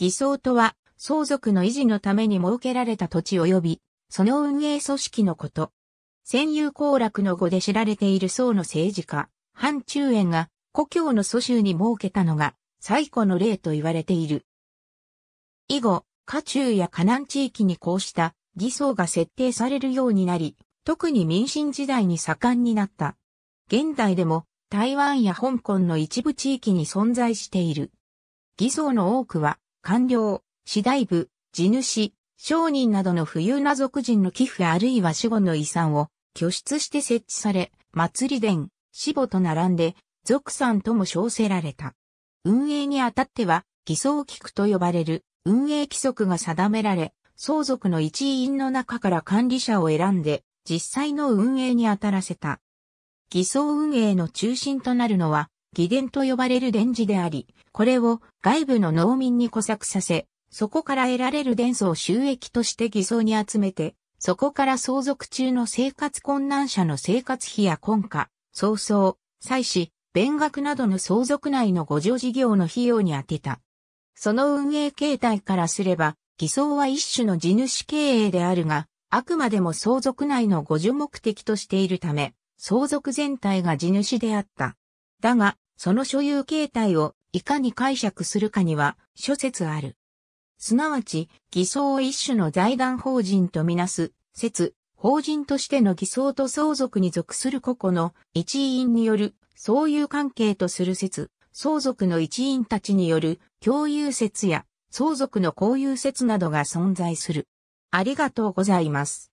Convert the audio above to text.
偽装とは、相続の維持のために設けられた土地及び、その運営組織のこと。占有交楽の語で知られている宋の政治家、韓中園が、故郷の蘇州に設けたのが、最古の例と言われている。以後、家中や河南地域にこうした偽装が設定されるようになり、特に民進時代に盛んになった。現代でも台湾や香港の一部地域に存在している。偽装の多くは官僚、次第部、地主、商人などの富裕な族人の寄付あるいは死後の遺産を拠出して設置され、祭り殿、死母と並んで、族産とも称せられた。運営にあたっては、偽装規区と呼ばれる運営規則が定められ、相続の一員の中から管理者を選んで、実際の運営に当たらせた。偽装運営の中心となるのは、偽伝と呼ばれる伝授であり、これを外部の農民に固作させ、そこから得られる伝素を収益として偽装に集めて、そこから相続中の生活困難者の生活費や婚家、早々、祭祀、勉学などの相続内の互助事業の費用に充てた。その運営形態からすれば、偽装は一種の地主経営であるが、あくまでも相続内の互助目的としているため、相続全体が地主であった。だが、その所有形態をいかに解釈するかには諸説ある。すなわち、偽装を一種の財団法人とみなす、説、法人としての偽装と相続に属する個々の一員による、相友関係とする説、相続の一員たちによる共有説や相続の交有説などが存在する。ありがとうございます。